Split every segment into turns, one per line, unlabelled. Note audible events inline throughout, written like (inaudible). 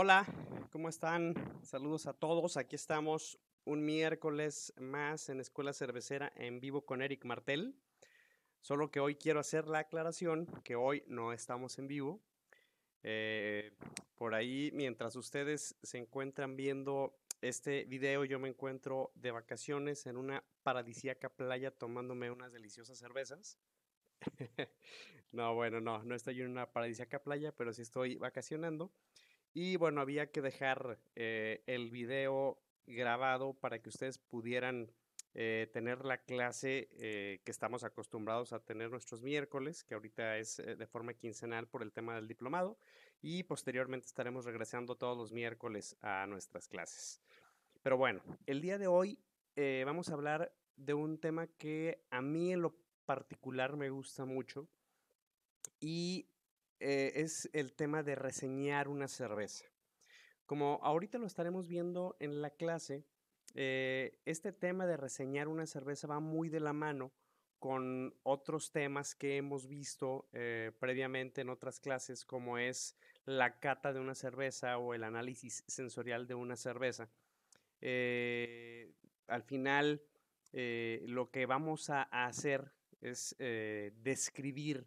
Hola, ¿cómo están? Saludos a todos. Aquí estamos un miércoles más en Escuela Cervecera en vivo con Eric Martel. Solo que hoy quiero hacer la aclaración que hoy no estamos en vivo. Eh, por ahí, mientras ustedes se encuentran viendo este video, yo me encuentro de vacaciones en una paradisíaca playa tomándome unas deliciosas cervezas. (laughs) no, bueno, no, no estoy en una paradisíaca playa, pero sí estoy vacacionando. Y bueno, había que dejar eh, el video grabado para que ustedes pudieran eh, tener la clase eh, que estamos acostumbrados a tener nuestros miércoles, que ahorita es de forma quincenal por el tema del diplomado, y posteriormente estaremos regresando todos los miércoles a nuestras clases. Pero bueno, el día de hoy vamos a hablar de un tema que a mí en lo particular me gusta mucho y eh, es el tema de reseñar una cerveza. Como ahorita lo estaremos viendo en la clase, eh, este tema de reseñar una cerveza va muy de la mano con otros temas que hemos visto eh, previamente en otras clases, como es la cata de una cerveza o el análisis sensorial de una cerveza. al final, lo que vamos a hacer es describir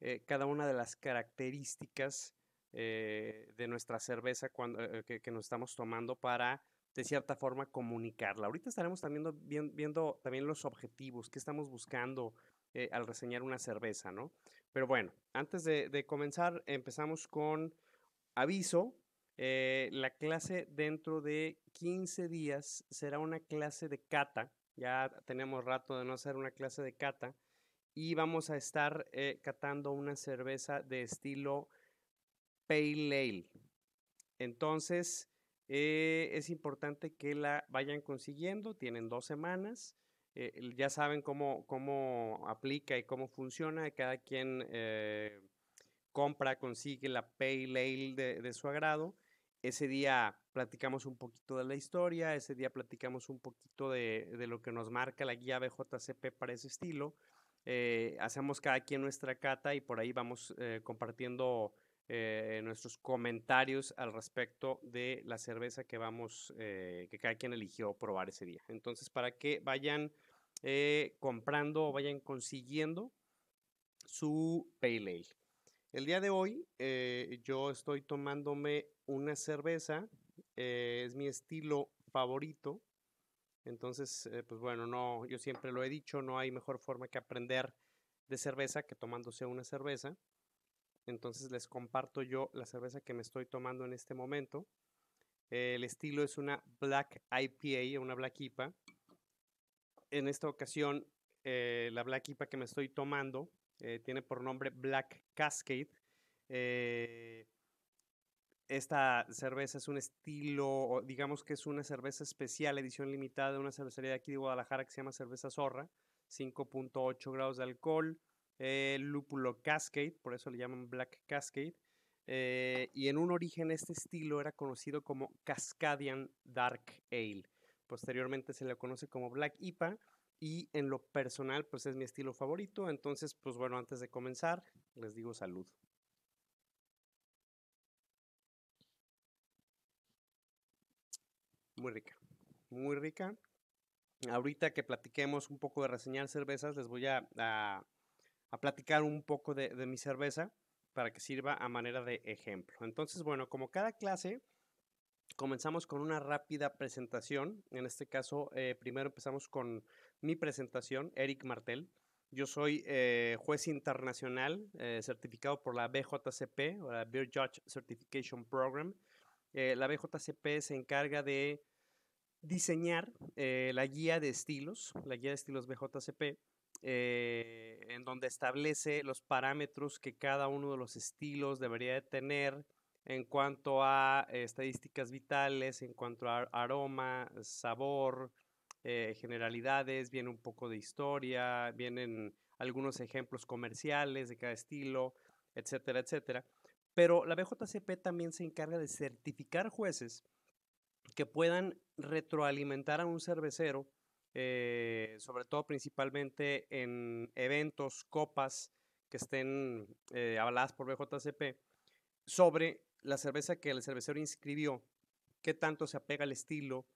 eh, cada una de las características eh, de nuestra cerveza eh, que, nos estamos tomando para, de cierta forma, comunicarla. Ahorita estaremos también viendo, también los objetivos, qué estamos buscando al reseñar una cerveza, ¿no? Pero bueno, antes de, de comenzar, empezamos con aviso. la clase dentro de 15 días será una clase de cata. Ya tenemos rato de no hacer una clase de cata y vamos a estar eh, catando una cerveza de estilo Pale Ale. Entonces, eh, es importante que la vayan consiguiendo, tienen dos semanas. Eh, ya saben cómo, aplica y cómo funciona. Cada quien compra, consigue la Pale Ale de, su agrado. Ese día platicamos un poquito de la historia, ese día platicamos un poquito de, de lo que nos marca la guía BJCP para ese estilo. Eh, hacemos cada quien nuestra cata y por ahí vamos eh, compartiendo eh, nuestros comentarios al respecto de la cerveza que vamos, que cada quien eligió probar ese día. Entonces, para que vayan comprando o vayan consiguiendo su Pale Ale. El día de hoy yo estoy tomándome una cerveza, es mi estilo favorito, entonces, eh, pues bueno, no, yo siempre lo he dicho, no hay mejor forma que aprender de cerveza que tomándose una cerveza. Entonces les comparto yo la cerveza que me estoy tomando en este momento. el estilo es una Black IPA, una Black IPA. En esta ocasión, eh, la Black IPA que me estoy tomando eh, tiene por nombre Black Cascade esta cerveza es un estilo, digamos que es una cerveza especial, edición limitada de una cervecería de aquí de Guadalajara que se llama Cerveza Zorra, 5.8 grados de alcohol, eh, lúpulo Cascade, por eso le llaman Black Cascade, eh, y en un origen este estilo era conocido como Cascadian Dark Ale. Posteriormente se le conoce como Black IPA y en lo personal pues es mi estilo favorito, entonces pues bueno, antes de comenzar les digo salud. muy rica, muy rica. Ahorita que platiquemos un poco de reseñar cervezas, les voy a, platicar un poco de, mi cerveza para que sirva a manera de ejemplo. Entonces, bueno, como cada clase, comenzamos con una rápida presentación. En este caso, eh, primero empezamos con mi presentación, Eric Martel. Yo soy eh, juez internacional eh, certificado por la BJCP, o la Beer Judge Certification Program. la BJCP se encarga de diseñar eh, la guía de estilos, la guía de estilos BJCP, eh, en donde establece los parámetros que cada uno de los estilos debería de tener en cuanto a estadísticas vitales, en cuanto a aroma, sabor, eh, generalidades, viene un poco de historia, vienen algunos ejemplos comerciales de cada estilo, etcétera, etcétera. Pero la BJCP también se encarga de certificar jueces que puedan retroalimentar a un cervecero, eh, sobre todo principalmente en eventos, copas que estén eh, avaladas por BJCP, sobre la cerveza que el cervecero inscribió, qué tanto se apega al estilo,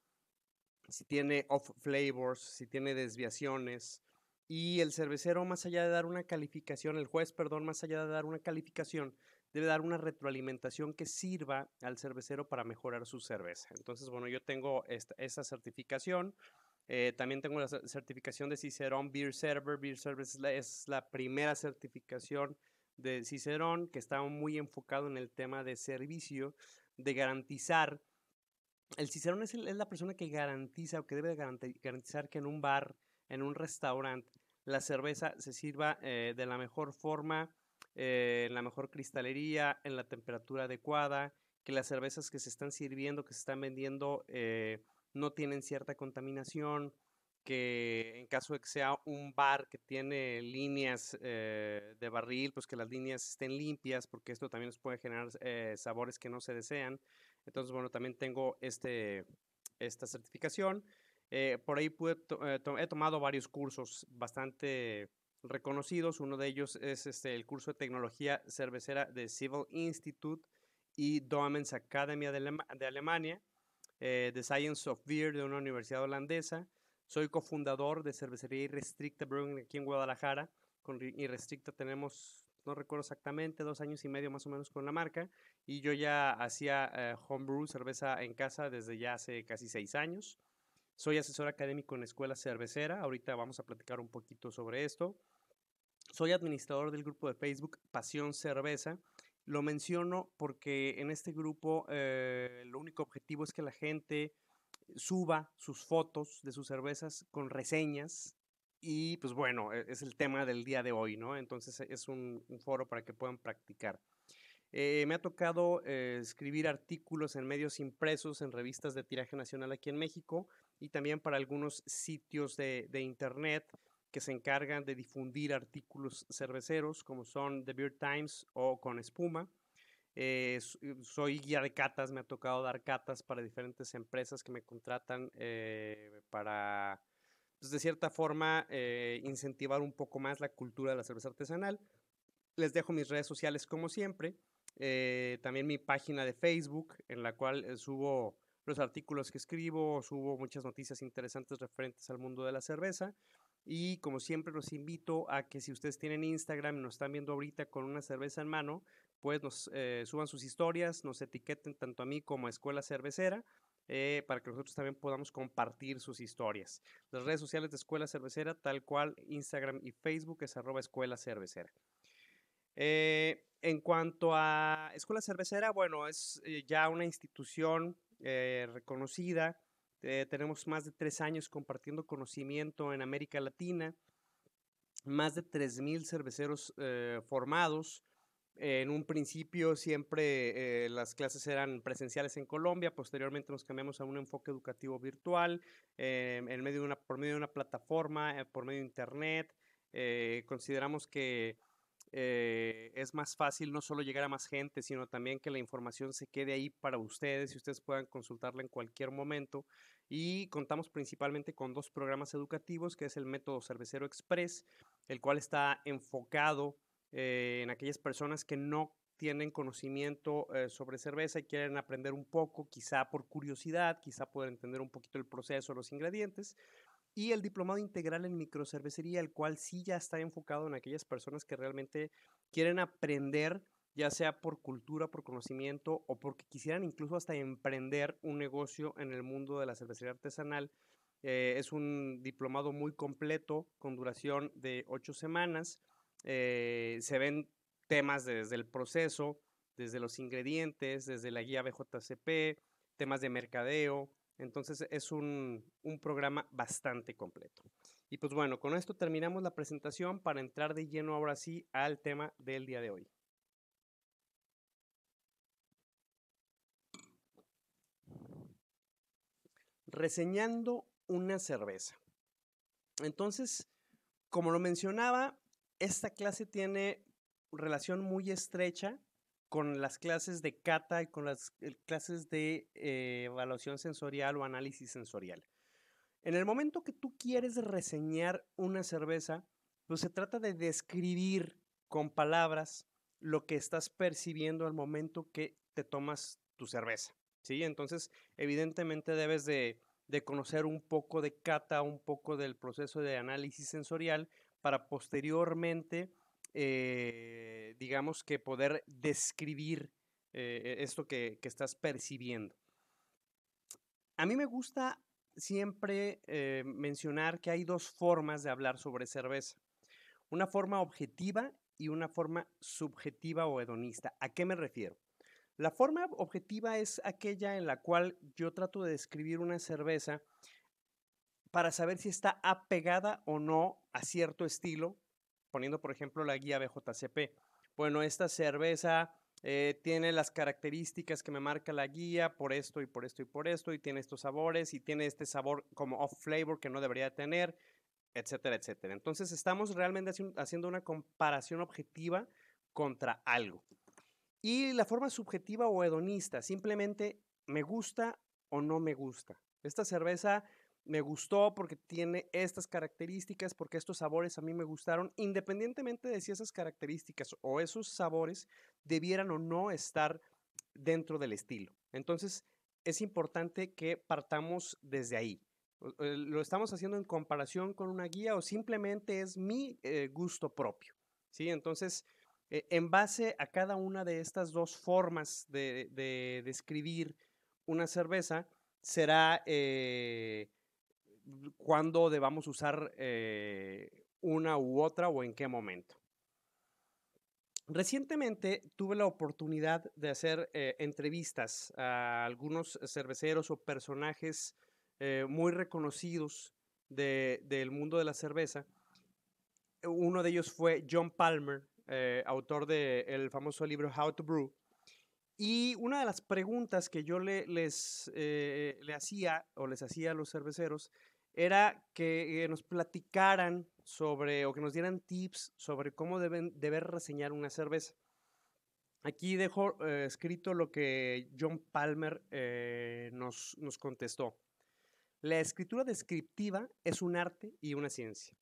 si tiene off flavors, si tiene desviaciones. Y el cervecero, más allá de dar una calificación, el juez, perdón, más allá de dar una calificación, debe dar una retroalimentación que sirva al cervecero para mejorar su cerveza. Entonces, bueno, yo tengo esa certificación. Eh, también tengo la certificación de Cicerón Beer Server. Beer Server es la, primera certificación de Cicerón que está muy enfocado en el tema de servicio, de garantizar. El Cicerón es, la persona que garantiza o que debe garantizar que en un bar, en un restaurante, la cerveza se sirva eh, de la mejor forma, eh, en la mejor cristalería, en la temperatura adecuada, que las cervezas que se están sirviendo, que se están vendiendo, eh, no tienen cierta contaminación, que en caso de que sea un bar que tiene líneas eh, de barril, pues que las líneas estén limpias, porque esto también nos puede generar sabores que no se desean. Entonces, bueno, también tengo este, esta certificación. por ahí he tomado varios cursos bastante reconocidos. Uno de ellos es este, el curso de tecnología cervecera de Civil Institute y Domens Academy de, Alemania, de Alemania, The eh, Science of Beer de una universidad holandesa. Soy cofundador de Cervecería Irrestricta Brewing aquí en Guadalajara. Con Irrestricta tenemos, no recuerdo exactamente, dos años y medio más o menos con la marca. Y yo ya hacía eh, homebrew, cerveza en casa, desde ya hace casi seis años. Soy asesor académico en la escuela cervecera. Ahorita vamos a platicar un poquito sobre esto. Soy administrador del grupo de Facebook Pasión Cerveza. Lo menciono porque en este grupo eh, lo único objetivo es que la gente suba sus fotos de sus cervezas con reseñas y pues bueno, e, es el tema del día de hoy, ¿no? Entonces e, es un, foro para que puedan practicar. Eh, me ha tocado eh, escribir artículos en medios impresos, en revistas de tiraje nacional aquí en México y también para algunos sitios de, de internet que se encargan de difundir artículos cerveceros como son The Beer Times o Con Espuma. Eh, eh, soy guía de catas, me ha tocado dar catas para diferentes empresas que me contratan eh, para, pues de cierta forma, incentivar un poco más la cultura de la cerveza artesanal. Les dejo mis redes sociales como siempre, también mi página de Facebook en la cual subo los artículos que escribo, subo muchas noticias interesantes referentes al mundo de la cerveza y como siempre los invito a que si ustedes tienen Instagram y nos están viendo ahorita con una cerveza en mano, pues nos eh, suban sus historias, nos etiqueten tanto a mí como a Escuela Cervecera. Eh, para que nosotros también podamos compartir sus historias. Las redes sociales de Escuela Cervecera, tal cual Instagram y Facebook es arroba Escuela Cervecera. Eh, en cuanto a Escuela Cervecera, bueno, es ya una institución reconocida eh, tenemos más de tres años compartiendo conocimiento en América Latina, más de 3.000 cerveceros eh, formados. En un principio siempre eh, las clases eran presenciales en Colombia, posteriormente nos cambiamos a un enfoque educativo virtual, en medio de una, por medio de una plataforma, por medio de Internet. consideramos que eh, es más fácil no solo llegar a más gente, sino también que la información se quede ahí para ustedes y ustedes puedan consultarla en cualquier momento. Y contamos principalmente con dos programas educativos, que es el método cervecero express, el cual está enfocado eh, en aquellas personas que no tienen conocimiento eh, sobre cerveza y quieren aprender un poco, quizá por curiosidad, quizá poder entender un poquito el proceso, los ingredientes y el diplomado integral en microcervecería, el cual sí ya está enfocado en aquellas personas que realmente quieren aprender, ya sea por cultura, por conocimiento o porque quisieran incluso hasta emprender un negocio en el mundo de la cervecería artesanal. Eh, es un diplomado muy completo con duración de ocho semanas. Eh, se ven temas desde el proceso, desde los ingredientes, desde la guía BJCP, temas de mercadeo, entonces es un, programa bastante completo. Y pues bueno, con esto terminamos la presentación para entrar de lleno ahora sí al tema del día de hoy. Reseñando una cerveza. Entonces, como lo mencionaba, esta clase tiene relación muy estrecha con las clases de cata y con las eh, clases de eh, evaluación sensorial o análisis sensorial. En el momento que tú quieres reseñar una cerveza, pues se trata de describir con palabras lo que estás percibiendo al momento que te tomas tu cerveza, ¿sí? Entonces, evidentemente debes de conocer un poco de cata, un poco del proceso de análisis sensorial para posteriormente eh, digamos que poder describir eh, e-, esto que, estás percibiendo. A mí me gusta siempre eh, mencionar que hay dos formas de hablar sobre cerveza. Una forma objetiva y una forma subjetiva o hedonista. ¿A qué me refiero? La forma objetiva es aquella en la cual yo trato de describir una cerveza para saber si está apegada o no a cierto estilo poniendo por ejemplo la guía BJCP. Bueno, esta cerveza eh, tiene las características que me marca la guía por esto y por esto y por esto, y tiene estos sabores, y tiene este sabor como off flavor que no debería tener, etcétera, etcétera. Entonces estamos realmente haciendo una comparación objetiva contra algo. Y la forma subjetiva o hedonista, simplemente me gusta o no me gusta. Esta cerveza me gustó porque tiene estas características, porque estos sabores a mí me gustaron, independientemente de si esas características o esos sabores debieran o no estar dentro del estilo. Entonces, es importante que partamos desde ahí. Eh, ¿Lo estamos haciendo en comparación con una guía o simplemente es mi eh, gusto propio? ¿Sí? Entonces, eh, en base a cada una de estas dos formas de describir una cerveza, será cuándo debamos usar eh, una u otra o en qué momento. Recientemente tuve la oportunidad de hacer eh, entrevistas a algunos cerveceros o personajes eh, muy reconocidos del mundo de la cerveza. Uno de ellos fue John Palmer, autor del famoso libro How to Brew. Y una de las preguntas que yo les, le hacía o les hacía a los cerveceros era que eh, nos platicaran sobre o que nos dieran tips sobre cómo deben deber reseñar una cerveza. Aquí dejo eh, escrito lo que John Palmer eh, nos, nos contestó. La escritura descriptiva es un arte y una ciencia.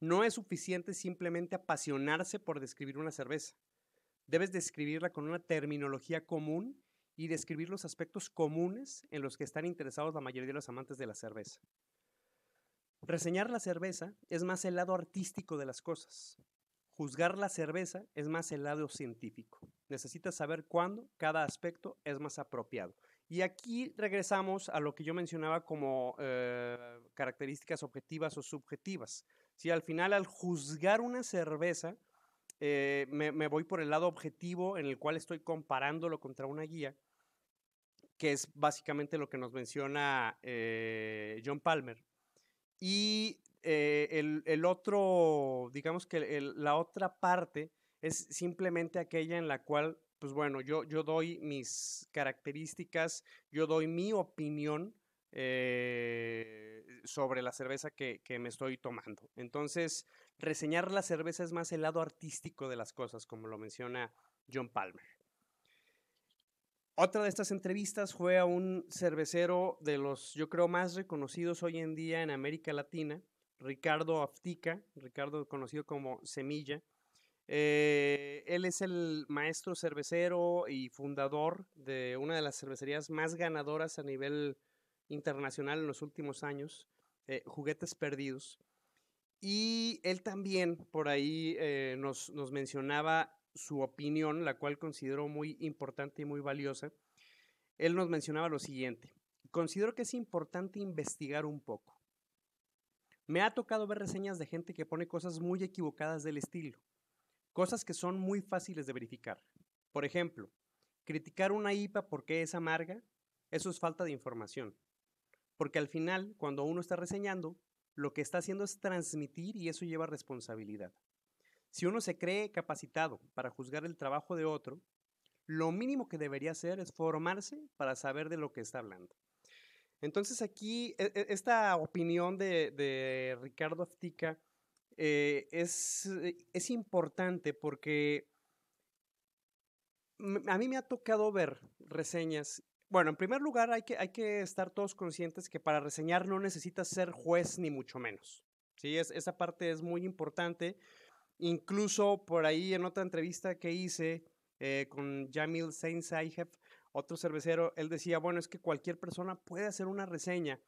No es suficiente simplemente apasionarse por describir una cerveza. Debes describirla con una terminología común y describir los aspectos comunes en los que están interesados la mayoría de los amantes de la cerveza. Reseñar la cerveza es más el lado artístico de las cosas. Juzgar la cerveza es más el lado científico. Necesitas saber cuándo cada aspecto es más apropiado. Y aquí regresamos a lo que yo mencionaba como eh, características objetivas o subjetivas. Si al final al juzgar una cerveza, eh, me, voy por el lado objetivo en el cual estoy comparándolo contra una guía, que es básicamente lo que nos menciona eh, John Palmer y eh, el, otro, digamos que la otra parte es simplemente aquella en la cual, pues bueno, yo, yo doy mis características, yo doy mi opinión eh, sobre la cerveza que, que, me estoy tomando. Entonces, reseñar la cerveza es más el lado artístico de las cosas, como lo menciona John Palmer. Otra de estas entrevistas fue a un cervecero de los, yo creo, más reconocidos hoy en día en América Latina, Ricardo Aftica, Ricardo conocido como Semilla. Eh, él es el maestro cervecero y fundador de una de las cervecerías más ganadoras a nivel internacional en los últimos años, eh, Juguetes Perdidos. Y él también por ahí eh, nos, nos mencionaba su opinión, la cual considero muy importante y muy valiosa, él nos mencionaba lo siguiente. Considero que es importante investigar un poco. Me ha tocado ver reseñas de gente que pone cosas muy equivocadas del estilo, cosas que son muy fáciles de verificar. Por ejemplo, criticar una IPA porque es amarga, eso es falta de información. Porque al final, cuando uno está reseñando, lo que está haciendo es transmitir y eso lleva responsabilidad. Si uno se cree capacitado para juzgar el trabajo de otro, lo mínimo que debería hacer es formarse para saber de lo que está hablando. Entonces aquí e, e, esta opinión de, Ricardo Aftica eh, eh, es, importante porque a mí me ha tocado ver reseñas. Bueno, en primer lugar hay que, hay que estar todos conscientes que para reseñar no necesitas ser juez ni mucho menos. ¿sí? esa parte es muy importante Incluso por ahí en otra entrevista que hice eh, con Jamil Saint otro cervecero, él decía, bueno, es que cualquier persona puede hacer una reseña,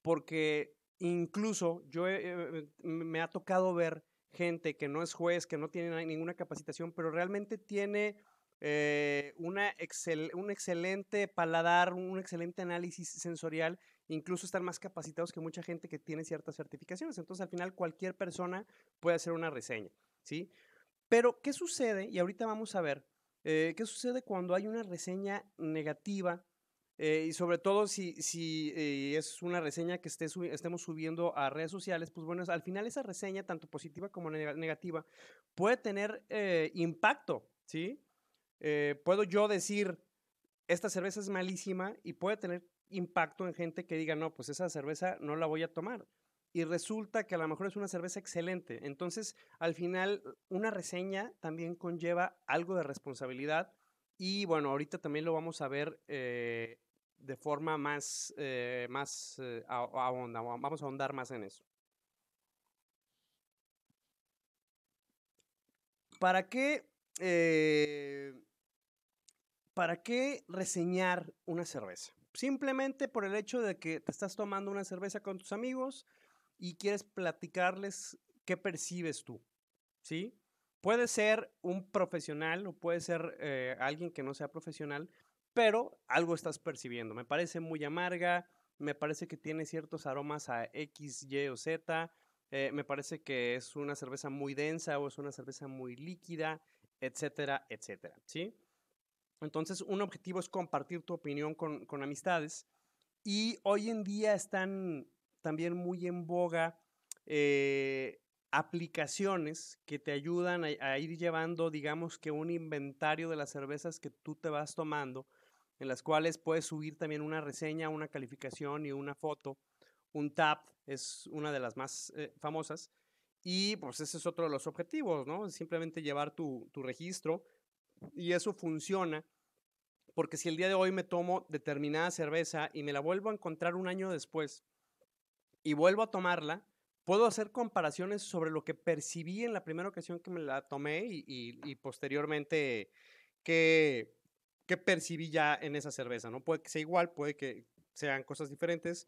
porque incluso yo eh, eh, me ha tocado ver gente que no es juez, que no tiene ninguna capacitación, pero realmente tiene un excelente paladar, un excelente análisis sensorial incluso están más capacitados que mucha gente que tiene ciertas certificaciones. Entonces, al final, cualquier persona puede hacer una reseña, ¿sí? Pero, ¿qué sucede? Y ahorita vamos a ver, eh, ¿qué sucede cuando hay una reseña negativa? Eh, y sobre todo si, si eh, es una reseña que esté estemos subiendo a redes sociales, pues bueno, al final esa reseña, tanto positiva como negativa, puede tener impacto, ¿sí? puedo yo decir, esta cerveza es malísima y puede tener impacto en gente que diga, no, pues esa cerveza no la voy a tomar. Y resulta que a lo mejor es una cerveza excelente. Entonces, al final, una reseña también conlleva algo de responsabilidad. Y bueno, ahorita también lo vamos a ver eh, de forma más, eh, más eh, Vamos a ahondar más en eso. ¿Para qué, ¿Para qué reseñar una cerveza? Simplemente por el hecho de que te estás tomando una cerveza con tus amigos y quieres platicarles qué percibes tú, ¿sí? Puede ser un profesional o puede ser eh, alguien que no sea profesional, pero algo estás percibiendo. Me parece muy amarga, me parece que tiene ciertos aromas a X, Y o Z, eh, me parece que es una cerveza muy densa o es una cerveza muy líquida, etcétera, etcétera, ¿sí? Entonces, un objetivo es compartir tu opinión con, amistades. Y hoy en día están también muy en boga eh, aplicaciones que te ayudan a, ir llevando, digamos que un inventario de las cervezas que tú te vas tomando, en las cuales puedes subir también una reseña, una calificación y una foto. Un tap es una de las más eh, famosas. Y pues ese es otro de los objetivos, ¿no? Simplemente llevar tu registro y eso funciona porque si el día de hoy me tomo determinada cerveza y me la vuelvo a encontrar un año después y vuelvo a tomarla, puedo hacer comparaciones sobre lo que percibí en la primera ocasión que me la tomé y, posteriormente que, percibí ya en esa cerveza, ¿no? Puede que sea igual, puede que sean cosas diferentes,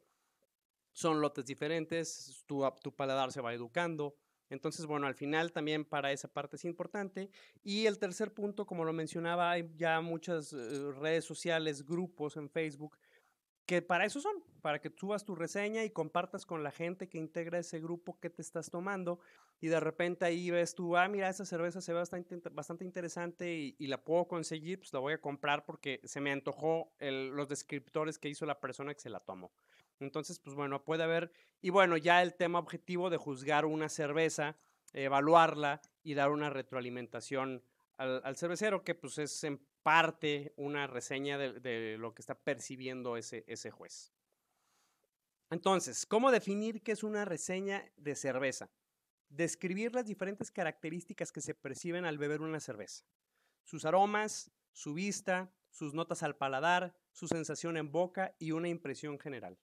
son lotes diferentes, tu paladar se va educando, entonces, bueno, al final también para esa parte es importante. Y el tercer punto, como lo mencionaba, hay ya muchas eh, redes sociales, grupos en Facebook, que para eso son, para que subas tu reseña y compartas con la gente que integra ese grupo que te estás tomando. Y de repente ahí ves tú, ah, mira, esa cerveza se ve bastante, interesante y, la puedo conseguir, pues la voy a comprar porque se me antojó los descriptores que hizo la persona que se la tomó. Entonces, pues bueno, puede haber, y bueno, ya el tema objetivo de juzgar una cerveza, evaluarla y dar una retroalimentación al, cervecero, que pues es en parte una reseña de, lo que está percibiendo ese, ese juez. Entonces, ¿cómo definir qué es una reseña de cerveza? Describir las diferentes características que se perciben al beber una cerveza. Sus aromas, su vista, sus notas al paladar, su sensación en boca y una impresión general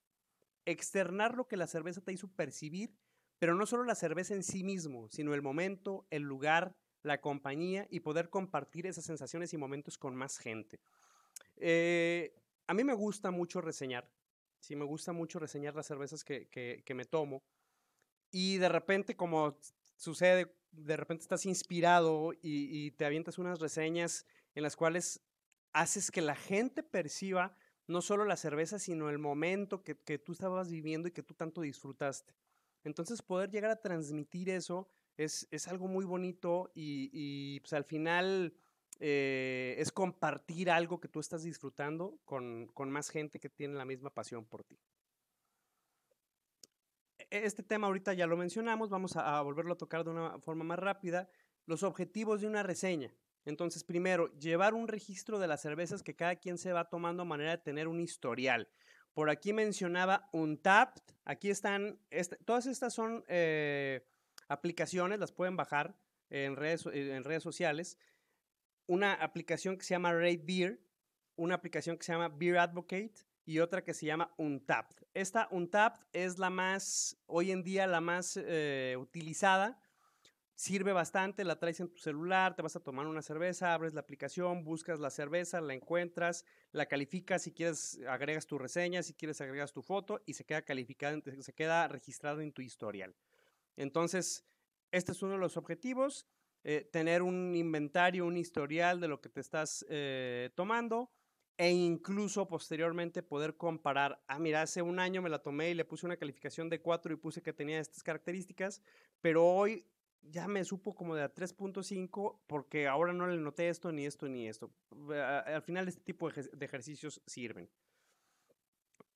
externar lo que la cerveza te hizo percibir, pero no solo la cerveza en sí mismo, sino el momento, el lugar, la compañía y poder compartir esas sensaciones y momentos con más gente. Eh, a mí me gusta mucho reseñar, sí, me gusta mucho reseñar las cervezas que, me tomo y de repente como sucede, de repente estás inspirado y, y te avientas unas reseñas en las cuales haces que la gente perciba no solo la cerveza, sino el momento que, tú estabas viviendo y que tú tanto disfrutaste. Entonces poder llegar a transmitir eso es, algo muy bonito y, pues al final eh, es compartir algo que tú estás disfrutando con, más gente que tiene la misma pasión por ti. E-, este tema ahorita ya lo mencionamos, vamos a volverlo a tocar de una forma más rápida. Los objetivos de una reseña. Entonces, primero, llevar un registro de las cervezas que cada quien se va tomando a manera de tener un historial. Por aquí mencionaba Untapped. Aquí están, este, todas estas son eh, aplicaciones, las pueden bajar en redes, en redes sociales. Una aplicación que se llama Rate Beer, una aplicación que se llama Beer Advocate y otra que se llama Untapped. Esta Untapped es la más, hoy en día, la más eh, utilizada sirve bastante, la traes en tu celular, te vas a tomar una cerveza, abres la aplicación, buscas la cerveza, la encuentras, la calificas, si quieres agregas tu reseña, si quieres agregas tu foto y se queda calificada, se queda registrado en tu historial. Entonces, este es uno de los objetivos, eh, tener un inventario, un historial de lo que te estás eh, tomando e incluso posteriormente poder comparar, ah, mira, hace un año me la tomé y le puse una calificación de 4 y puse que tenía estas características, pero hoy ya me supo como de a 3.5 porque ahora no le noté esto, ni esto, ni esto. Al final este tipo de ejercicios sirven.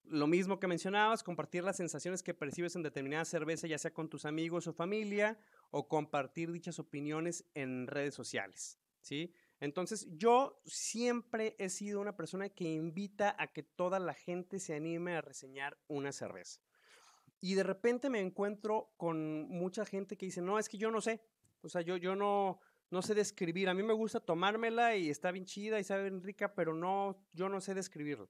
Lo mismo que mencionabas, compartir las sensaciones que percibes en determinada cerveza, ya sea con tus amigos o familia, o compartir dichas opiniones en redes sociales, ¿sí? Entonces, yo siempre he sido una persona que invita a que toda la gente se anime a reseñar una cerveza. Y de repente me encuentro con mucha gente que dice, no, es que yo no sé. O sea, yo, yo no, no sé describir. A mí me gusta tomármela y está bien chida y sabe bien rica, pero no, yo no sé describirlo.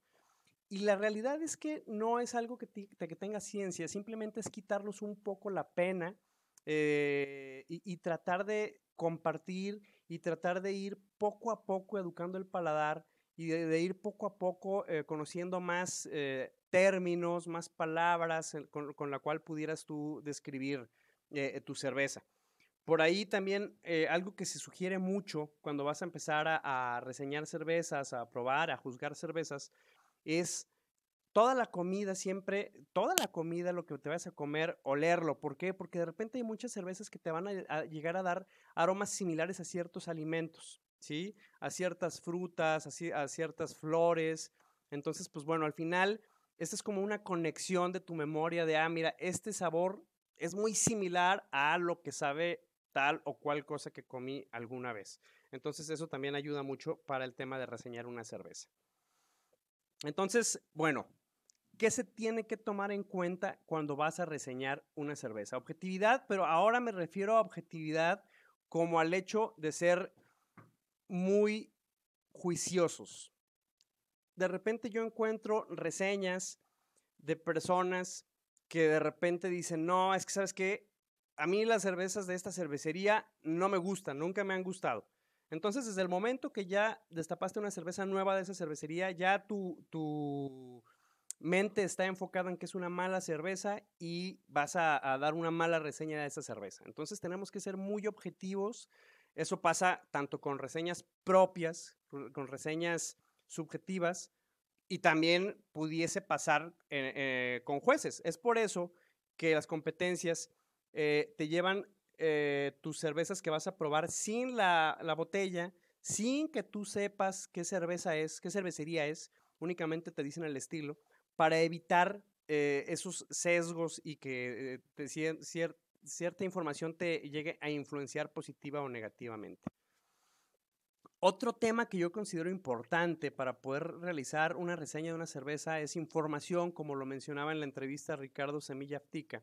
Y la realidad es que no es algo que, tenga ciencia, simplemente es quitarnos un poco la pena eh, y, tratar de compartir y tratar de ir poco a poco educando el paladar y de, ir poco a poco eh, conociendo más eh, términos, más palabras eh, con, la cual pudieras tú describir eh, tu cerveza. Por ahí también eh, algo que se sugiere mucho cuando vas a empezar a, reseñar cervezas, a probar, a juzgar cervezas, es toda la comida siempre, toda la comida, lo que te vas a comer, olerlo. ¿Por qué? Porque de repente hay muchas cervezas que te van a, llegar a dar aromas similares a ciertos alimentos, ¿sí? A ciertas frutas, a ciertas flores. Entonces, pues bueno, al final esta es como una conexión de tu memoria de, ah, mira, este sabor es muy similar a lo que sabe tal o cual cosa que comí alguna vez. Entonces eso también ayuda mucho para el tema de reseñar una cerveza. Entonces, bueno, ¿qué se tiene que tomar en cuenta cuando vas a reseñar una cerveza? Objetividad, pero ahora me refiero a objetividad como al hecho de ser muy juiciosos de repente yo encuentro reseñas de personas que de repente dicen, no, es que sabes qué, a mí las cervezas de esta cervecería no me gustan, nunca me han gustado. Entonces, desde el momento que ya destapaste una cerveza nueva de esa cervecería, ya tu, tu mente está enfocada en que es una mala cerveza y vas a, a dar una mala reseña de esa cerveza. Entonces, tenemos que ser muy objetivos. Eso pasa tanto con reseñas propias, con reseñas subjetivas y también pudiese pasar eh, eh, con jueces. Es por eso que las competencias eh, te llevan tus cervezas que vas a probar sin la, botella, sin que tú sepas qué cerveza es, qué cervecería es, únicamente te dicen el estilo, para evitar esos sesgos y que cierta información te llegue a influenciar positiva o negativamente. Otro tema que yo considero importante para poder realizar una reseña de una cerveza es información, como lo mencionaba en la entrevista Ricardo Semilla Aptica.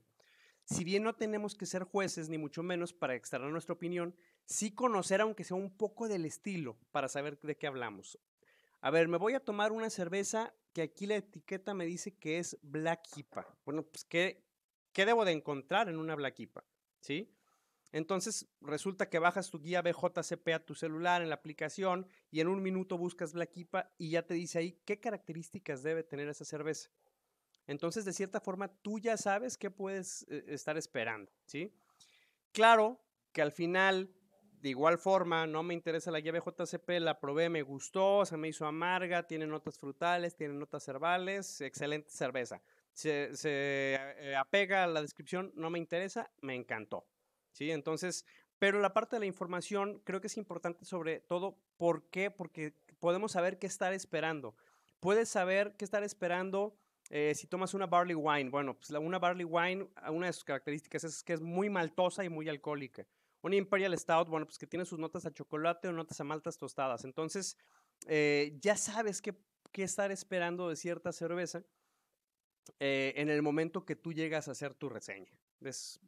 Si bien no tenemos que ser jueces, ni mucho menos para extraer nuestra opinión, sí conocer, aunque sea un poco del estilo, para saber de qué hablamos. A ver, me voy a tomar una cerveza que aquí la etiqueta me dice que es Black Hipa. Bueno, pues, ¿qué, debo de encontrar en una Black Hipa? ¿Sí? Entonces, resulta que bajas tu guía BJCP a tu celular en la aplicación y en un minuto buscas la equipa y ya te dice ahí qué características debe tener esa cerveza. Entonces, de cierta forma, tú ya sabes qué puedes eh, estar esperando, ¿sí? Claro que al final, de igual forma, no me interesa la guía BJCP, la probé, me gustó, se me hizo amarga, tiene notas frutales, tiene notas herbales, excelente cerveza. Se, eh, apega a la descripción, no me interesa, me encantó. ¿sí? Entonces, pero la parte de la información creo que es importante sobre todo, ¿por qué? Porque podemos saber qué estar esperando. Puedes saber qué estar esperando eh, si tomas una barley wine. Bueno, pues una barley wine, ah, una de sus características es que es muy maltosa y muy alcohólica. Una Imperial Stout, bueno, pues que tiene sus notas a chocolate o notas a maltas tostadas. Entonces, eh, ya sabes qué, estar esperando de cierta cerveza. Eh, en el momento que tú llegas a hacer tu reseña. Es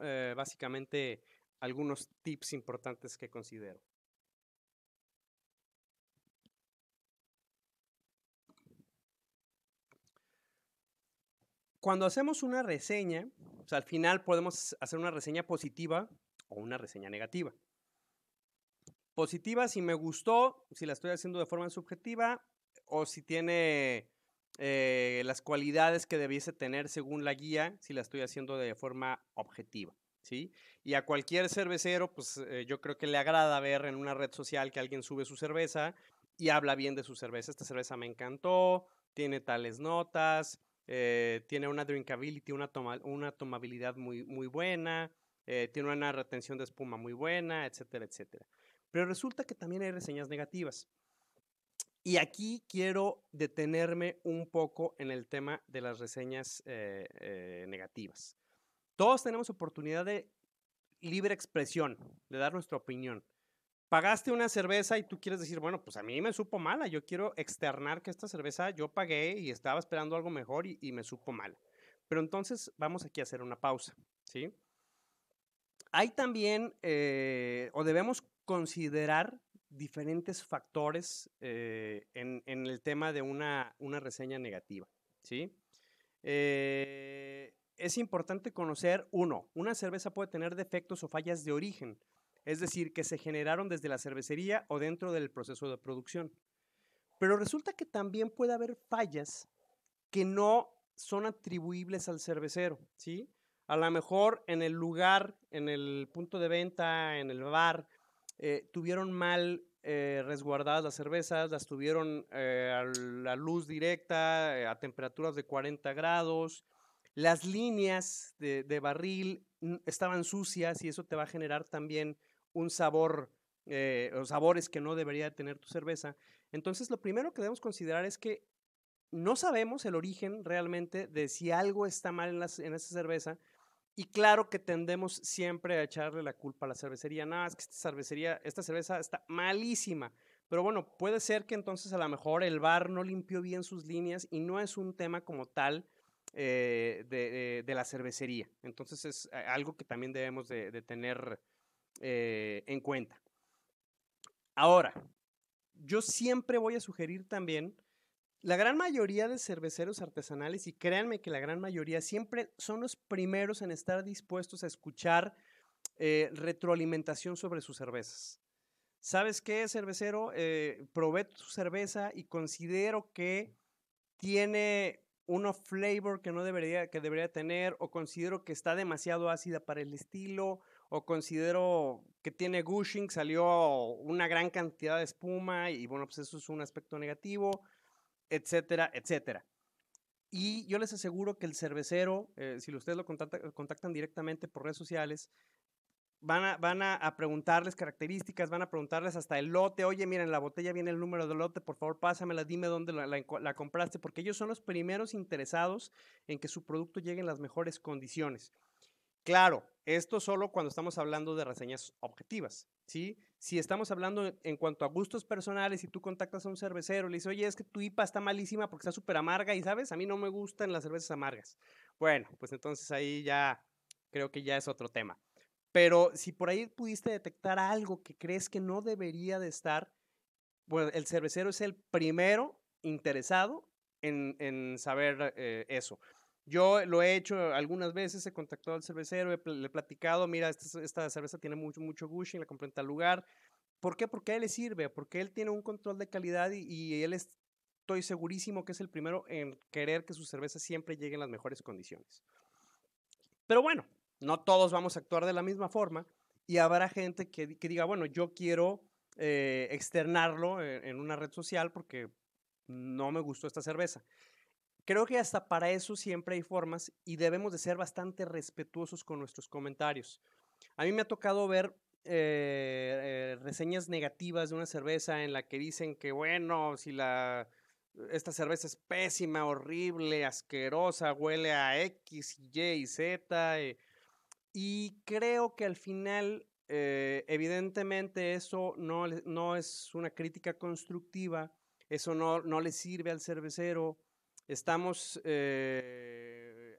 eh, básicamente algunos tips importantes que considero. Cuando hacemos una reseña, al final podemos hacer una reseña positiva o una reseña negativa. Positiva si me gustó, si la estoy haciendo de forma subjetiva o si tiene eh, las cualidades que debiese tener según la guía si la estoy haciendo de forma objetiva. ¿Sí? Y a cualquier cervecero, pues eh, yo creo que le agrada ver en una red social que alguien sube su cerveza y habla bien de su cerveza. Esta cerveza me encantó, tiene tales notas, eh, tiene una drinkability, una, tomabilidad muy, muy buena, tiene una retención de espuma muy buena, etcétera, etcétera. Pero resulta que también hay reseñas negativas. Y aquí quiero detenerme un poco en el tema de las reseñas eh, eh, negativas. Todos tenemos oportunidad de libre expresión, de dar nuestra opinión. Pagaste una cerveza y tú quieres decir, bueno, pues a mí me supo mala, yo quiero externar que esta cerveza yo pagué y estaba esperando algo mejor y, me supo mala. Pero entonces vamos aquí a hacer una pausa, ¿sí? Hay también, eh, o debemos considerar diferentes factores eh, en, el tema de una, una reseña negativa. ¿sí? Eh, es importante conocer, uno, una cerveza puede tener defectos o fallas de origen, es decir, que se generaron desde la cervecería o dentro del proceso de producción. Pero resulta que también puede haber fallas que no son atribuibles al cervecero, ¿sí? A lo mejor en el lugar, en el punto de venta, en el bar, eh, tuvieron mal eh, resguardadas las cervezas, las tuvieron eh, a la luz directa, a temperaturas de 40 grados, las líneas de, barril estaban sucias y eso te va a generar también un sabor, o sabores que no debería tener tu cerveza. Entonces, lo primero que debemos considerar es que no sabemos el origen realmente de si algo está mal en esa cerveza y claro que tendemos siempre a echarle la culpa a la cervecería. Nada, es que esta cervecería, esta cerveza está malísima. Pero bueno, puede ser que entonces a lo mejor el bar no limpió bien sus líneas y no es un tema como tal eh, eh, de, la cervecería. Entonces es eh, algo que también debemos de, tener en cuenta. Ahora, yo siempre voy a sugerir también la gran mayoría de cerveceros artesanales, y créanme que la gran mayoría, siempre son los primeros en estar dispuestos a escuchar eh, retroalimentación sobre sus cervezas. ¿Sabes qué, cervecero? Eh, probé tu cerveza y considero que tiene uno flavor que no debería, que debería tener, o considero que está demasiado ácida para el estilo, o considero que tiene gushing, salió una gran cantidad de espuma, y bueno, pues eso es un aspecto negativo etcétera, etcétera. Y yo les aseguro que el cervecero, eh, si ustedes lo contactan directamente por redes sociales, van, a, preguntarles características, van a preguntarles hasta el lote, oye, miren, la botella viene el número del lote, por favor pásamela, dime dónde la compraste, porque ellos son los primeros interesados en que su producto llegue en las mejores condiciones. Claro, esto solo cuando estamos hablando de reseñas objetivas, ¿sí? Si estamos hablando en cuanto a gustos personales y tú contactas a un cervecero y le dices, oye, es que tu IPA está malísima porque está súper amarga y, ¿sabes? A mí no me gustan las cervezas amargas. Bueno, pues entonces ahí ya creo que ya es otro tema. Pero si por ahí pudiste detectar algo que crees que no debería de estar, bueno, el cervecero es el primero interesado en, saber eh, eso. Yo lo he hecho algunas veces, he contactado al cervecero, le he platicado, mira, esta, cerveza tiene mucho, mucho gushing, la compré en tal lugar. ¿Por qué? Porque a él le sirve, porque él tiene un control de calidad y, él estoy segurísimo que es el primero en querer que sus cervezas siempre lleguen en las mejores condiciones. Pero bueno, no todos vamos a actuar de la misma forma y habrá gente que, diga, bueno, yo quiero eh, externarlo eh, en, una red social porque no me gustó esta cerveza. Creo que hasta para eso siempre hay formas y debemos de ser bastante respetuosos con nuestros comentarios. A mí me ha tocado ver eh, eh, reseñas negativas de una cerveza en la que dicen que, bueno, si la, esta cerveza es pésima, horrible, asquerosa, huele a X, Y y Z. Eh, y creo que al final, evidentemente, eso no, no, es una crítica constructiva, eso no, no le sirve al cervecero estamos, eh,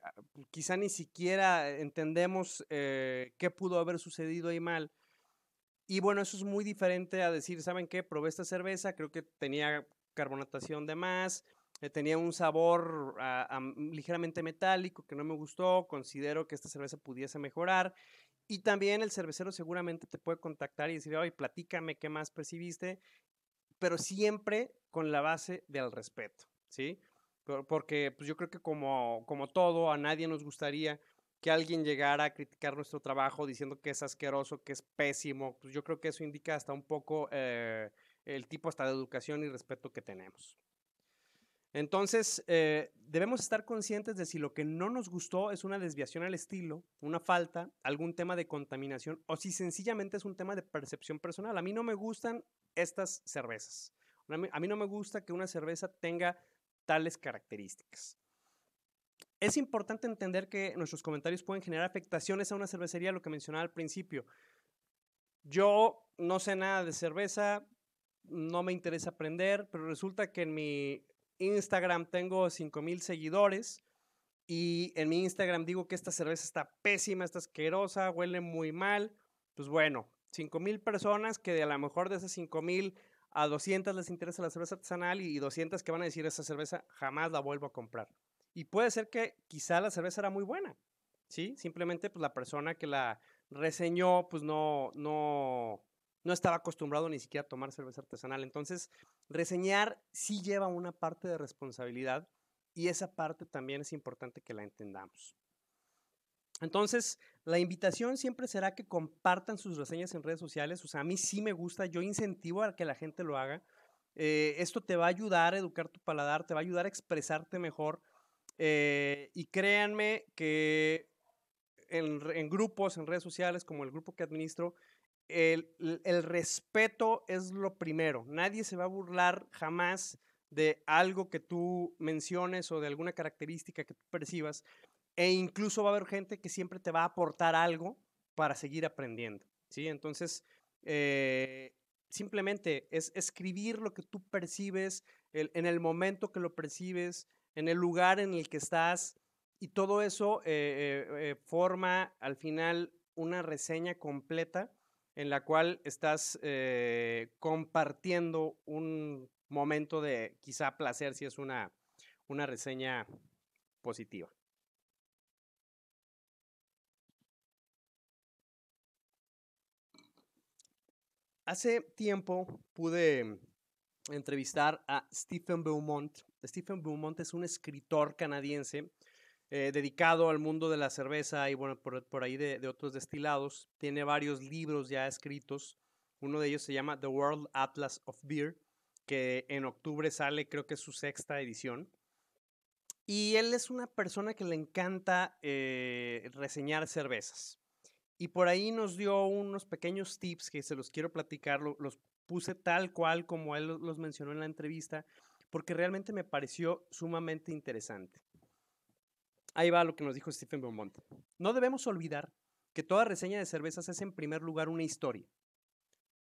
quizá ni siquiera entendemos eh, qué pudo haber sucedido ahí mal. Y bueno, eso es muy diferente a decir, ¿saben qué? Probé esta cerveza, creo que tenía carbonatación de más, eh, tenía un sabor ah, ligeramente metálico que no me gustó, considero que esta cerveza pudiese mejorar. Y también el cervecero seguramente te puede contactar y decir, oye, platícame qué más percibiste, pero siempre con la base del respeto, ¿sí? porque pues, yo creo que como, como todo, a nadie nos gustaría que alguien llegara a criticar nuestro trabajo diciendo que es asqueroso, que es pésimo. Pues yo creo que eso indica hasta un poco eh, el tipo hasta de educación y respeto que tenemos. Entonces, eh, debemos estar conscientes de si lo que no nos gustó es una desviación al estilo, una falta, algún tema de contaminación o si sencillamente es un tema de percepción personal. A mí no me gustan estas cervezas. a mí no me gusta que una cerveza tenga tales características. Es importante entender que nuestros comentarios pueden generar afectaciones a una cervecería, lo que mencionaba al principio. Yo no sé nada de cerveza, no me interesa aprender, pero resulta que en mi Instagram tengo 5000 seguidores y en mi Instagram digo que esta cerveza está pésima, está asquerosa, huele muy mal. Pues bueno, 5000 personas que a lo mejor de esas 5000 a 200 les interesa la cerveza artesanal y 200 que van a decir esa cerveza jamás la vuelvo a comprar. Y puede ser que quizá la cerveza era muy buena, ¿sí? Simplemente pues la persona que la reseñó pues no, no, no estaba acostumbrado ni siquiera a tomar cerveza artesanal. Entonces, reseñar sí lleva una parte de responsabilidad y esa parte también es importante que la entendamos. Entonces, la invitación siempre será que compartan sus reseñas en redes sociales. O sea, a mí sí me gusta, yo incentivo a que la gente lo haga. Eh, esto te va a ayudar a educar tu paladar, te va a ayudar a expresarte mejor. Eh, y créanme que en, grupos, en redes sociales, como el grupo que administro, el, el respeto es lo primero. Nadie se va a burlar jamás de algo que tú menciones o de alguna característica que tú percibas e incluso va a haber gente que siempre te va a aportar algo para seguir aprendiendo, ¿sí? Entonces, eh, simplemente es escribir lo que tú percibes, en el momento que lo percibes, en el lugar en el que estás, y todo eso eh, eh, forma al final una reseña completa en la cual estás compartiendo un momento de quizá placer si es una, una reseña positiva. Hace tiempo pude mm, entrevistar a Stephen Beaumont. Stephen Beaumont es un escritor canadiense eh, dedicado al mundo de la cerveza y bueno, por, ahí de, otros destilados. Tiene varios libros ya escritos. Uno de ellos se llama The World Atlas of Beer, que en octubre sale creo que es su sexta edición. Y él es una persona que le encanta eh, reseñar cervezas. Y por ahí nos dio unos pequeños tips que se los quiero platicar, los puse tal cual como él los mencionó en la entrevista, porque realmente me pareció sumamente interesante. Ahí va lo que nos dijo Stephen Beaumont. No debemos olvidar que toda reseña de cervezas es en primer lugar una historia.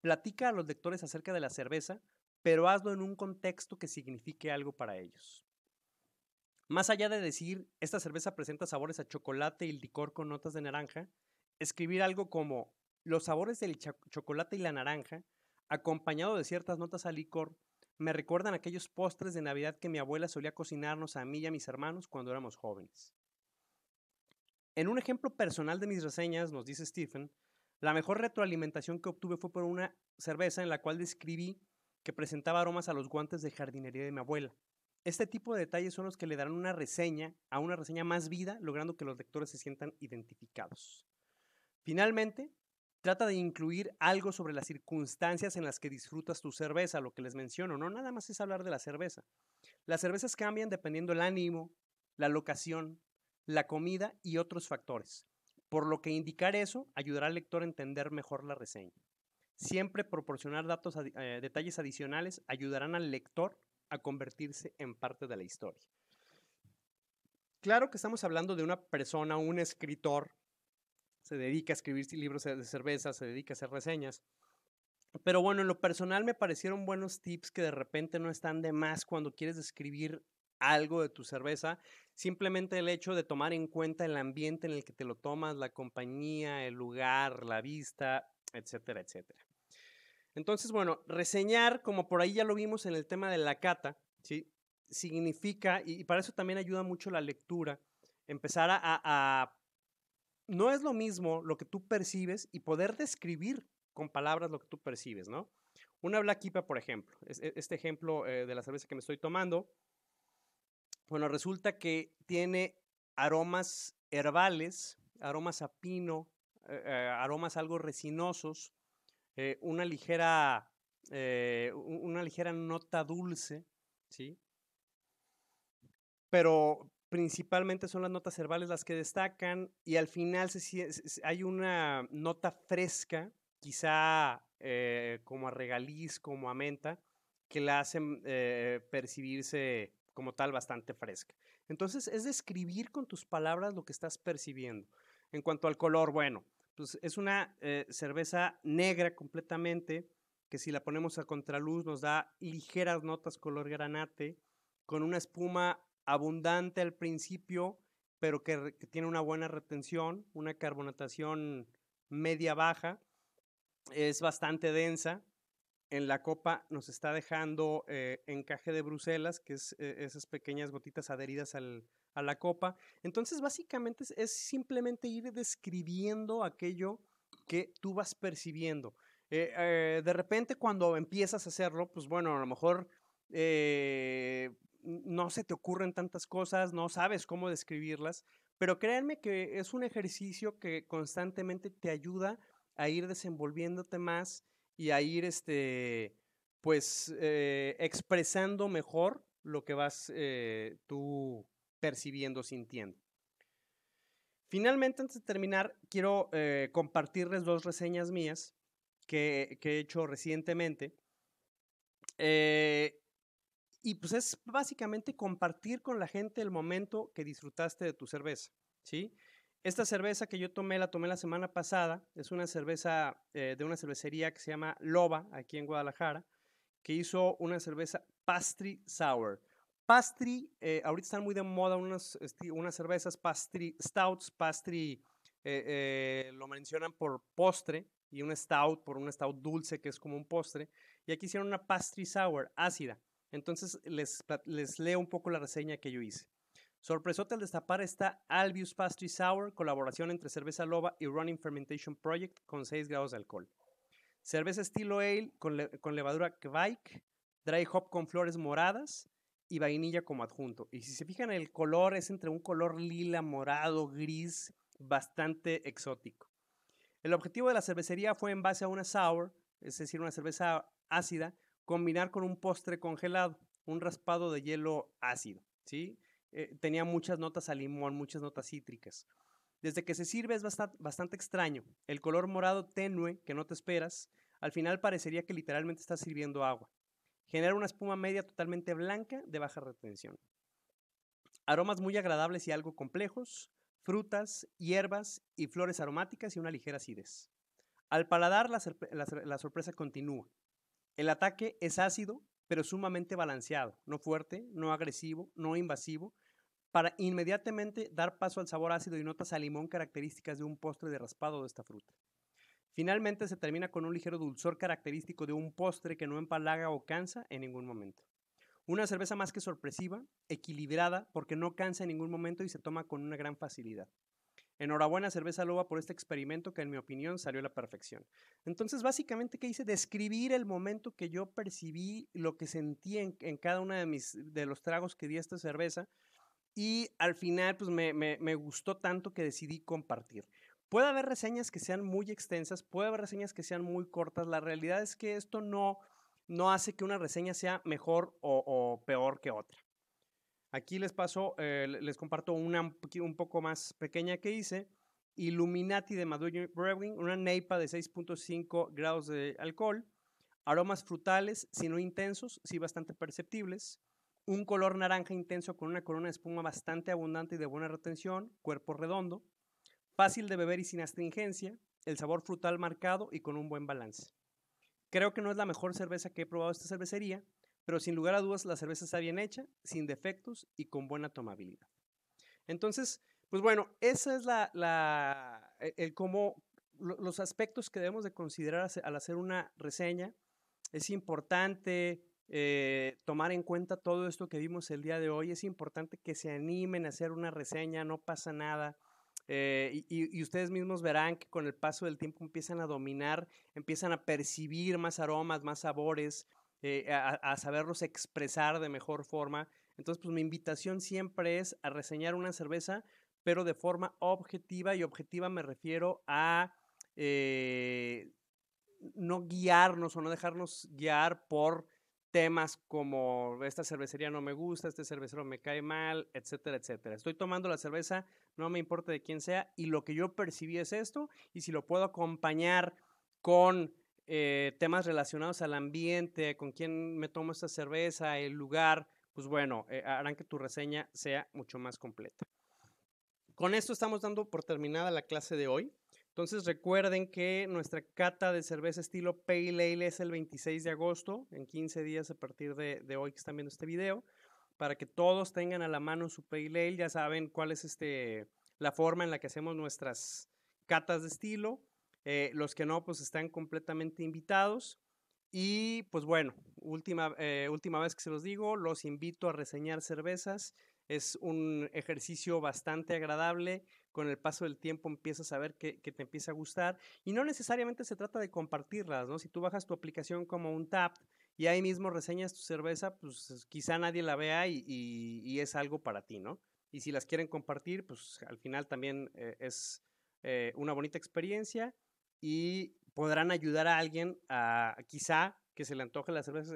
Platica a los lectores acerca de la cerveza, pero hazlo en un contexto que signifique algo para ellos. Más allá de decir, esta cerveza presenta sabores a chocolate y licor con notas de naranja, escribir algo como los sabores del chocolate y la naranja, acompañado de ciertas notas al licor, me recuerdan aquellos postres de Navidad que mi abuela solía cocinarnos a mí y a mis hermanos cuando éramos jóvenes. En un ejemplo personal de mis reseñas, nos dice Stephen, la mejor retroalimentación que obtuve fue por una cerveza en la cual describí que presentaba aromas a los guantes de jardinería de mi abuela. Este tipo de detalles son los que le darán una reseña a una reseña más vida, logrando que los lectores se sientan identificados. Finalmente, trata de incluir algo sobre las circunstancias en las que disfrutas tu cerveza, lo que les menciono, no nada más es hablar de la cerveza. Las cervezas cambian dependiendo el ánimo, la locación, la comida y otros factores, por lo que indicar eso ayudará al lector a entender mejor la reseña. Siempre proporcionar datos, eh, detalles adicionales ayudarán al lector a convertirse en parte de la historia. Claro que estamos hablando de una persona, un escritor se dedica a escribir libros eh, de cerveza, se dedica a hacer reseñas. Pero bueno, en lo personal me parecieron buenos tips que de repente no están de más cuando quieres describir algo de tu cerveza. Simplemente el hecho de tomar en cuenta el ambiente en el que te lo tomas, la compañía, el lugar, la vista, etcétera, etcétera. Entonces, bueno, reseñar, como por ahí ya lo vimos en el tema de la cata, ¿sí? significa, y para eso también ayuda mucho la lectura, empezar a no es lo mismo lo que tú percibes y poder describir con palabras lo que tú percibes, ¿no? Una blaquipa, por ejemplo, e, este ejemplo eh, de la cerveza que me estoy tomando, bueno, resulta que tiene aromas herbales, aromas a pino, eh, eh, aromas algo resinosos, una ligera, una ligera nota dulce, ¿sí? Pero principalmente son las notas herbales las que destacan y al final hay una nota fresca, quizá eh, como a regaliz, como a menta, que la hacen eh, percibirse como tal bastante fresca. Entonces es describir con tus palabras lo que estás percibiendo. En cuanto al color, bueno, pues es una eh, cerveza negra completamente, que si la ponemos a contraluz nos da ligeras notas color granate, con una espuma abundante al principio, pero que, tiene una buena retención, una carbonatación media baja, es bastante densa. En la copa nos está dejando eh, encaje de Bruselas, que es eh, esas pequeñas gotitas adheridas a la copa. Entonces, básicamente es, simplemente ir describiendo aquello que tú vas percibiendo. Eh, de repente, cuando empiezas a hacerlo, pues bueno, a lo mejor no se te ocurren tantas cosas, no sabes cómo describirlas, pero créanme que es un ejercicio que constantemente te ayuda a ir desenvolviéndote más y a ir, este, pues, eh, expresando mejor lo que vas eh, tú percibiendo, sintiendo. Finalmente, antes de terminar, quiero eh, compartirles dos reseñas mías que, que he hecho recientemente. Y pues es básicamente compartir con la gente el momento que disfrutaste de tu cerveza, ¿sí? Esta cerveza que yo tomé, la tomé la semana pasada, es una cerveza eh, de una cervecería que se llama Loba, aquí en Guadalajara, que hizo una cerveza Pastry Sour. Pastry, eh, ahorita están muy de moda unas, este, unas cervezas pastry stouts, pastry, eh, lo mencionan por postre, y un stout por un stout dulce que es como un postre. Y aquí hicieron una pastry sour ácida. Entonces les, leo un poco la reseña que yo hice. Sorpresote al destapar está Albius Pastry Sour, colaboración entre Cerveza Loba y Running Fermentation Project con 6 grados de alcohol. Cerveza estilo ale con, con levadura Kvike, dry hop con flores moradas y vainilla como adjunto. Y si se fijan, el color es entre un color lila, morado, gris, bastante exótico. El objetivo de la cervecería fue en base a una sour, es decir, una cerveza ácida, combinar con un postre congelado, un raspado de hielo ácido, ¿sí? Eh, tenía muchas notas a limón, muchas notas cítricas. Desde que se sirve es bastante, extraño. El color morado tenue que no te esperas, al final parecería que literalmente estás sirviendo agua. Genera una espuma media totalmente blanca de baja retención. Aromas muy agradables y algo complejos, frutas, hierbas y flores aromáticas y una ligera acidez. Al paladar la sorpresa continúa. El ataque es ácido, pero sumamente balanceado, no fuerte, no agresivo, no invasivo, para inmediatamente dar paso al sabor ácido y notas a limón características de un postre de raspado de esta fruta. Finalmente se termina con un ligero dulzor característico de un postre que no empalaga o cansa en ningún momento. Una cerveza más que sorpresiva, equilibrada, porque no cansa en ningún momento y se toma con una gran facilidad. Enhorabuena Cerveza Loba por este experimento que en mi opinión salió a la perfección. Entonces, básicamente, ¿qué hice? Describir el momento que yo percibí, lo que sentí en, cada uno de, de los tragos que di a esta cerveza. Y al final, pues me, gustó tanto que decidí compartir. Puede haber reseñas que sean muy extensas, puede haber reseñas que sean muy cortas. La realidad es que esto no, no hace que una reseña sea mejor o peor que otra. Aquí les paso, eh, les comparto una un poco más pequeña que hice. Illuminati de Maduro Brewing, una neipa de 6.5 grados de alcohol, aromas frutales, si no intensos, sí bastante perceptibles, un color naranja intenso con una corona de espuma bastante abundante y de buena retención, cuerpo redondo, fácil de beber y sin astringencia, el sabor frutal marcado y con un buen balance. Creo que no es la mejor cerveza que he probado esta cervecería, pero sin lugar a dudas la cerveza está bien hecha, sin defectos y con buena tomabilidad. Entonces, pues bueno, esa es la, e, el, cómo, los aspectos que debemos de considerar al hacer una reseña. Es importante eh, tomar en cuenta todo esto que vimos el día de hoy. Es importante que se animen a hacer una reseña, no pasa nada. Eh, y, ustedes mismos verán que con el paso del tiempo empiezan a dominar, empiezan a percibir más aromas, más sabores, eh, a, saberlos expresar de mejor forma. Entonces, pues mi invitación siempre es a reseñar una cerveza, pero de forma objetiva, y objetiva me refiero a eh, no guiarnos o no dejarnos guiar por temas como esta cervecería no me gusta, este cervecero me cae mal, etcétera, etcétera. Estoy tomando la cerveza, no me importa de quién sea, y lo que yo percibí es esto, y si lo puedo acompañar con eh, temas relacionados al ambiente, con quién me tomo esta cerveza, el lugar, pues bueno, eh, harán que tu reseña sea mucho más completa. Con esto estamos dando por terminada la clase de hoy. Entonces recuerden que nuestra cata de cerveza estilo Pale Ale es el 26 de agosto, en 15 días a partir de, de hoy que están viendo este video, para que todos tengan a la mano su Pale Ale. Ya saben cuál es este, la forma en la que hacemos nuestras catas de estilo. Eh, los que no, pues están completamente invitados. Y pues bueno, última, eh, última vez que se los digo, los invito a reseñar cervezas. Es un ejercicio bastante agradable. Con el paso del tiempo empiezas a ver que, te empieza a gustar. Y no necesariamente se trata de compartirlas, ¿no? Si tú bajas tu aplicación como un tap y ahí mismo reseñas tu cerveza, pues quizá nadie la vea y, es algo para ti, ¿no? Y si las quieren compartir, pues al final también eh, es una bonita experiencia y podrán ayudar a alguien a quizá que se le antoje la cerveza,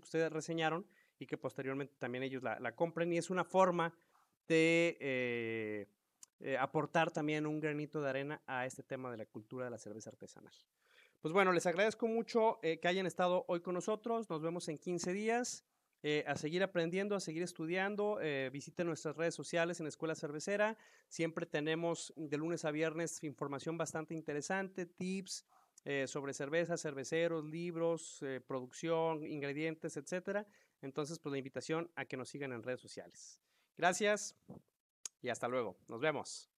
que ustedes reseñaron y que posteriormente también ellos la, compren. Y es una forma de eh, eh, aportar también un granito de arena a este tema de la cultura de la cerveza artesanal. Pues bueno, les agradezco mucho eh, que hayan estado hoy con nosotros. Nos vemos en 15 días. Eh, a seguir aprendiendo, a seguir estudiando. Eh, visiten nuestras redes sociales en Escuela Cervecera. Siempre tenemos de lunes a viernes información bastante interesante, tips eh, sobre cerveza, cerveceros, libros, producción, ingredientes, etcétera. Entonces, pues la invitación a que nos sigan en redes sociales. Gracias y hasta luego. Nos vemos.